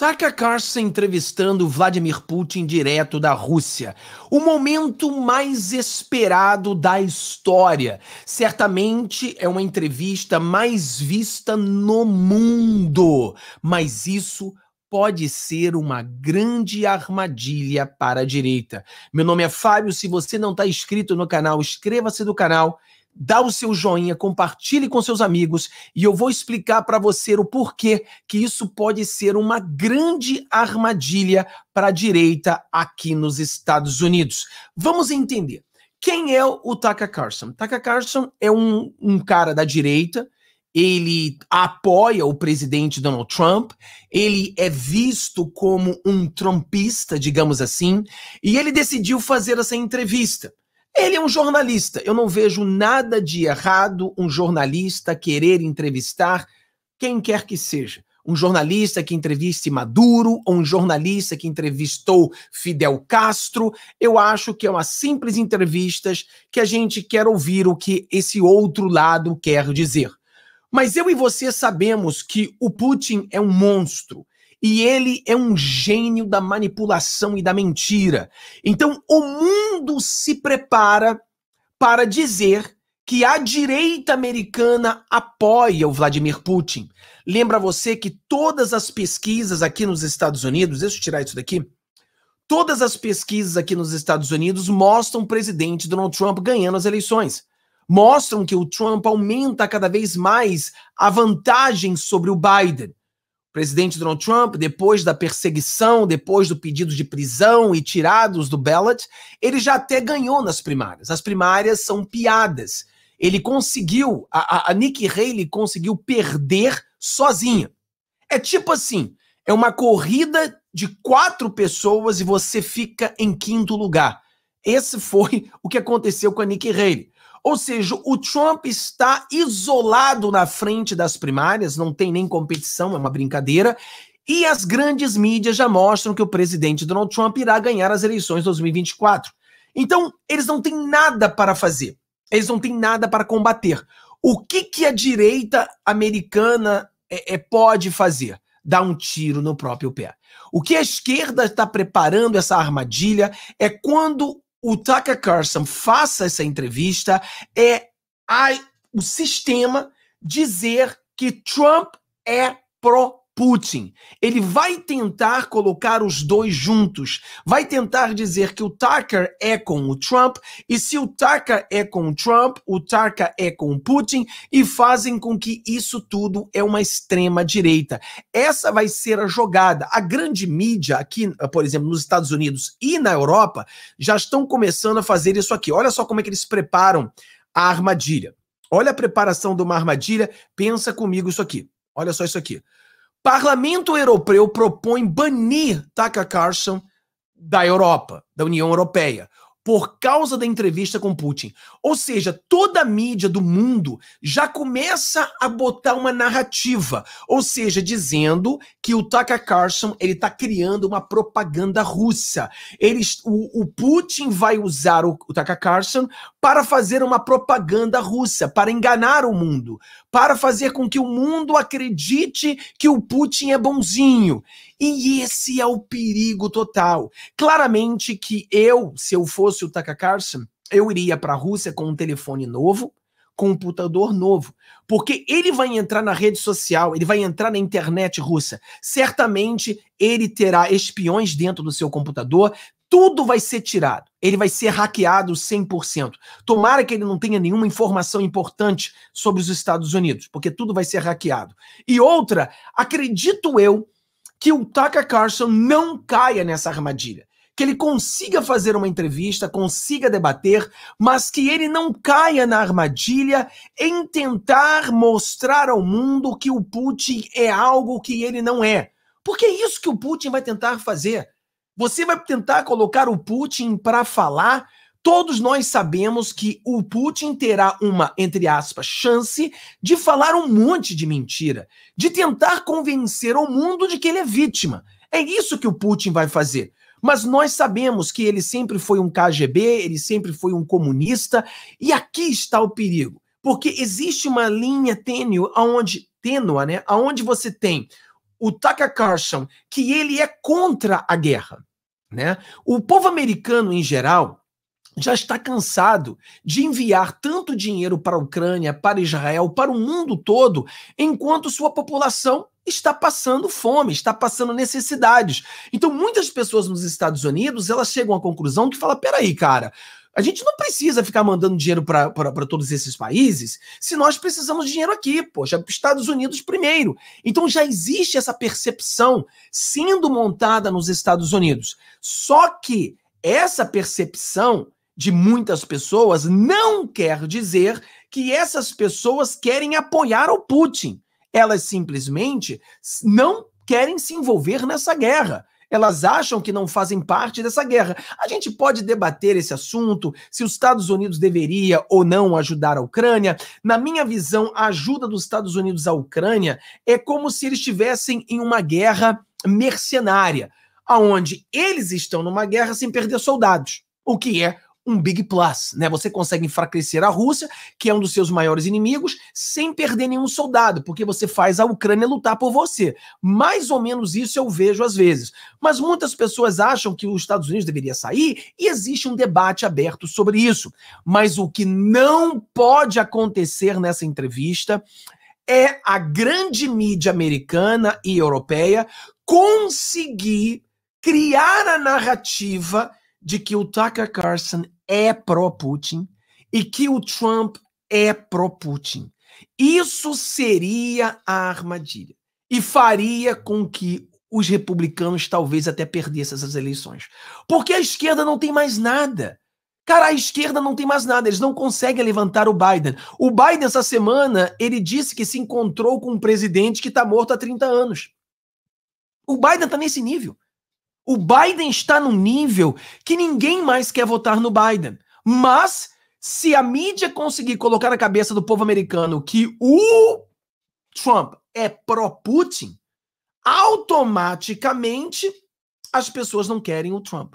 Tucker Carlson entrevistando Vladimir Putin direto da Rússia. O momento mais esperado da história. Certamente é uma entrevista mais vista no mundo, mas isso pode ser uma grande armadilha para a direita. Meu nome é Fábio. Se você não está inscrito no canal, inscreva-se no canal, dá o seu joinha, compartilhe com seus amigos e eu vou explicar para você o porquê que isso pode ser uma grande armadilha para a direita aqui nos Estados Unidos. Vamos entender. Quem é o Tucker Carlson? Tucker Carlson é um, um cara da direita ele apoia o presidente Donald Trump, ele é visto como um trumpista, digamos assim, e ele decidiu fazer essa entrevista. Ele é um jornalista. Eu não vejo nada de errado um jornalista querer entrevistar quem quer que seja. Um jornalista que entreviste Maduro, ou um jornalista que entrevistou Fidel Castro. Eu acho que é uma simples entrevistas que a gente quer ouvir o que esse outro lado quer dizer. Mas eu e você sabemos que o Putin é um monstro e ele é um gênio da manipulação e da mentira. Então o mundo se prepara para dizer que a direita americana apoia o Vladimir Putin. Lembra você que todas as pesquisas aqui nos Estados Unidos, deixa eu tirar isso daqui. Todas as pesquisas aqui nos Estados Unidos mostram o presidente Donald Trump ganhando as eleições mostram que o Trump aumenta cada vez mais a vantagem sobre o Biden. O presidente Donald Trump, depois da perseguição, depois do pedido de prisão e tirados do ballot, ele já até ganhou nas primárias. As primárias são piadas. Ele conseguiu, a, a Nikki Haley conseguiu perder sozinha. É tipo assim, é uma corrida de quatro pessoas e você fica em quinto lugar. Esse foi o que aconteceu com a Nikki Haley. Ou seja, o Trump está isolado na frente das primárias, não tem nem competição, é uma brincadeira. E as grandes mídias já mostram que o presidente Donald Trump irá ganhar as eleições de 2024. Então, eles não têm nada para fazer. Eles não têm nada para combater. O que, que a direita americana é, é, pode fazer? Dar um tiro no próprio pé. O que a esquerda está preparando essa armadilha é quando o Tucker Carlson faça essa entrevista é a, o sistema dizer que Trump é pro. Putin. Ele vai tentar colocar os dois juntos, vai tentar dizer que o Tucker é com o Trump, e se o Tucker é com o Trump, o Tucker é com o Putin, e fazem com que isso tudo é uma extrema-direita. Essa vai ser a jogada. A grande mídia aqui, por exemplo, nos Estados Unidos e na Europa, já estão começando a fazer isso aqui. Olha só como é que eles preparam a armadilha. Olha a preparação de uma armadilha, pensa comigo isso aqui. Olha só isso aqui. Parlamento Europeu propõe banir Tucker Carlson da Europa, da União Europeia por causa da entrevista com Putin. Ou seja, toda a mídia do mundo já começa a botar uma narrativa, ou seja, dizendo que o Tucker Carlson ele está criando uma propaganda russa. Ele, o, o Putin vai usar o, o Tucker Carlson para fazer uma propaganda russa, para enganar o mundo, para fazer com que o mundo acredite que o Putin é bonzinho. E esse é o perigo total. Claramente que eu, se eu fosse o Tucker Carlson, eu iria para a Rússia com um telefone novo, computador novo, porque ele vai entrar na rede social, ele vai entrar na internet russa. Certamente ele terá espiões dentro do seu computador, tudo vai ser tirado. Ele vai ser hackeado 100%. Tomara que ele não tenha nenhuma informação importante sobre os Estados Unidos, porque tudo vai ser hackeado. E outra, acredito eu que o Tucker Carlson não caia nessa armadilha. Que ele consiga fazer uma entrevista, consiga debater, mas que ele não caia na armadilha em tentar mostrar ao mundo que o Putin é algo que ele não é. Porque é isso que o Putin vai tentar fazer. Você vai tentar colocar o Putin para falar Todos nós sabemos que o Putin terá uma, entre aspas, chance de falar um monte de mentira, de tentar convencer o mundo de que ele é vítima. É isso que o Putin vai fazer. Mas nós sabemos que ele sempre foi um KGB, ele sempre foi um comunista, e aqui está o perigo. Porque existe uma linha tênue aonde tênua, né? Aonde você tem o Tucker Carlson, que ele é contra a guerra, né? O povo americano em geral, já está cansado de enviar tanto dinheiro para a Ucrânia, para Israel, para o mundo todo, enquanto sua população está passando fome, está passando necessidades. Então, muitas pessoas nos Estados Unidos, elas chegam à conclusão que fala, peraí, cara, a gente não precisa ficar mandando dinheiro para todos esses países se nós precisamos de dinheiro aqui, poxa, Estados Unidos primeiro. Então já existe essa percepção sendo montada nos Estados Unidos. Só que essa percepção de muitas pessoas não quer dizer que essas pessoas querem apoiar o Putin. Elas simplesmente não querem se envolver nessa guerra. Elas acham que não fazem parte dessa guerra. A gente pode debater esse assunto, se os Estados Unidos deveria ou não ajudar a Ucrânia. Na minha visão, a ajuda dos Estados Unidos à Ucrânia é como se eles estivessem em uma guerra mercenária, aonde eles estão numa guerra sem perder soldados, o que é um big plus, né? Você consegue enfraquecer a Rússia, que é um dos seus maiores inimigos, sem perder nenhum soldado, porque você faz a Ucrânia lutar por você. Mais ou menos isso eu vejo às vezes. Mas muitas pessoas acham que os Estados Unidos deveria sair e existe um debate aberto sobre isso. Mas o que não pode acontecer nessa entrevista é a grande mídia americana e europeia conseguir criar a narrativa de que o Tucker Carlson é pró-Putin e que o Trump é pró-Putin. Isso seria a armadilha e faria com que os republicanos talvez até perdessem essas eleições. Porque a esquerda não tem mais nada. Cara, a esquerda não tem mais nada, eles não conseguem levantar o Biden. O Biden, essa semana, ele disse que se encontrou com um presidente que está morto há 30 anos. O Biden está nesse nível. O Biden está num nível que ninguém mais quer votar no Biden. Mas se a mídia conseguir colocar na cabeça do povo americano que o Trump é pró-Putin, automaticamente as pessoas não querem o Trump.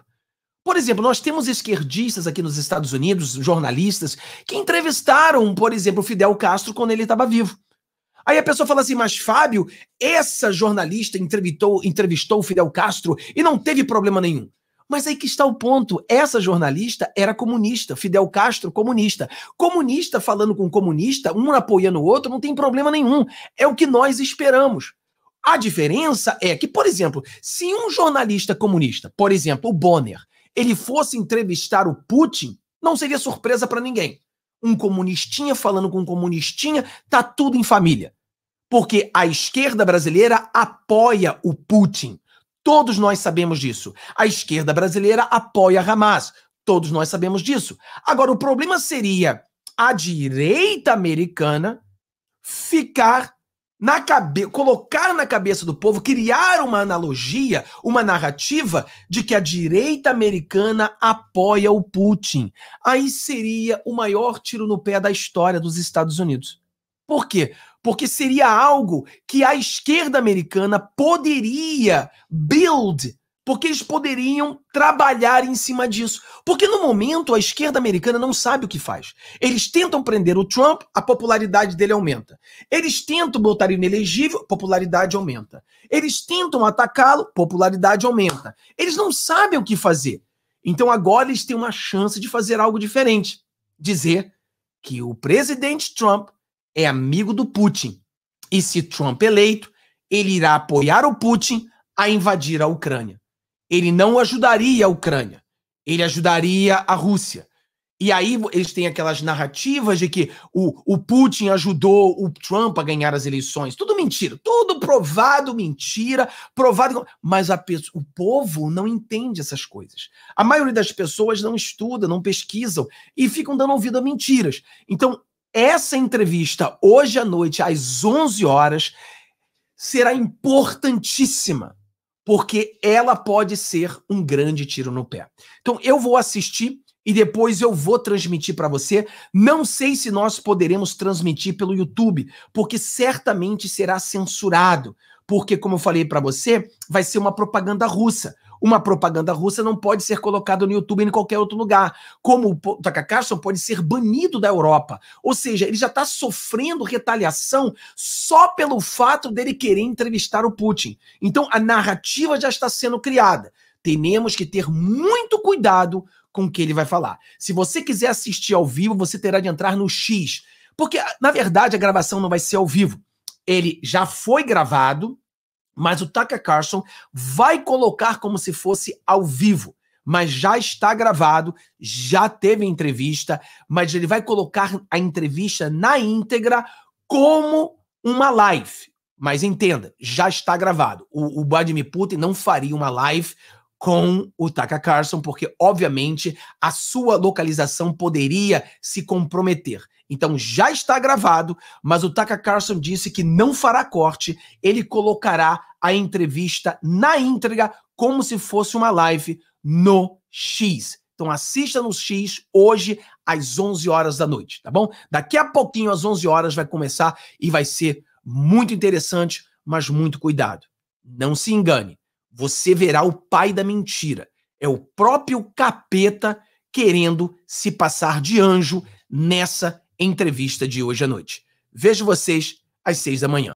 Por exemplo, nós temos esquerdistas aqui nos Estados Unidos, jornalistas, que entrevistaram, por exemplo, Fidel Castro quando ele estava vivo. Aí a pessoa fala assim, mas Fábio, essa jornalista entrevistou, entrevistou o Fidel Castro e não teve problema nenhum. Mas aí que está o ponto. Essa jornalista era comunista, Fidel Castro comunista. Comunista falando com comunista, um apoiando o outro, não tem problema nenhum. É o que nós esperamos. A diferença é que, por exemplo, se um jornalista comunista, por exemplo, o Bonner, ele fosse entrevistar o Putin, não seria surpresa para ninguém. Um comunistinha falando com um comunistinha, tá tudo em família. Porque a esquerda brasileira apoia o Putin. Todos nós sabemos disso. A esquerda brasileira apoia Hamas. Todos nós sabemos disso. Agora, o problema seria a direita americana ficar na cabeça, colocar na cabeça do povo, criar uma analogia, uma narrativa de que a direita americana apoia o Putin. Aí seria o maior tiro no pé da história dos Estados Unidos. Por quê? porque seria algo que a esquerda americana poderia build, porque eles poderiam trabalhar em cima disso. Porque no momento a esquerda americana não sabe o que faz. Eles tentam prender o Trump, a popularidade dele aumenta. Eles tentam botar ele inelegível, popularidade aumenta. Eles tentam atacá-lo, popularidade aumenta. Eles não sabem o que fazer. Então agora eles têm uma chance de fazer algo diferente. Dizer que o presidente Trump é amigo do Putin. E se Trump eleito, ele irá apoiar o Putin a invadir a Ucrânia. Ele não ajudaria a Ucrânia, ele ajudaria a Rússia. E aí eles têm aquelas narrativas de que o, o Putin ajudou o Trump a ganhar as eleições. Tudo mentira, tudo provado mentira, provado. Mas a, o povo não entende essas coisas. A maioria das pessoas não estuda, não pesquisam e ficam dando ouvido a mentiras. Então essa entrevista, hoje à noite, às 11 horas, será importantíssima, porque ela pode ser um grande tiro no pé. Então, eu vou assistir e depois eu vou transmitir para você. Não sei se nós poderemos transmitir pelo YouTube, porque certamente será censurado. Porque, como eu falei para você, vai ser uma propaganda russa. Uma propaganda russa não pode ser colocada no YouTube em qualquer outro lugar. Como o Carlson pode ser banido da Europa. Ou seja, ele já está sofrendo retaliação só pelo fato dele querer entrevistar o Putin. Então a narrativa já está sendo criada. Temos que ter muito cuidado com o que ele vai falar. Se você quiser assistir ao vivo, você terá de entrar no X. Porque, na verdade, a gravação não vai ser ao vivo. Ele já foi gravado, mas o Tucker Carlson vai colocar como se fosse ao vivo. Mas já está gravado, já teve entrevista, mas ele vai colocar a entrevista na íntegra como uma live. Mas entenda, já está gravado. O, o Vladimir Putin não faria uma live com o Tucker Carlson, porque, obviamente, a sua localização poderia se comprometer. Então já está gravado, mas o Tucker Carlson disse que não fará corte, ele colocará a entrevista na íntegra, como se fosse uma live no X. Então assista no X hoje às 11 horas da noite, tá bom? Daqui a pouquinho às 11 horas vai começar e vai ser muito interessante, mas muito cuidado. Não se engane, você verá o pai da mentira. É o próprio capeta querendo se passar de anjo nessa entrevista de hoje à noite. Vejo vocês às seis da manhã.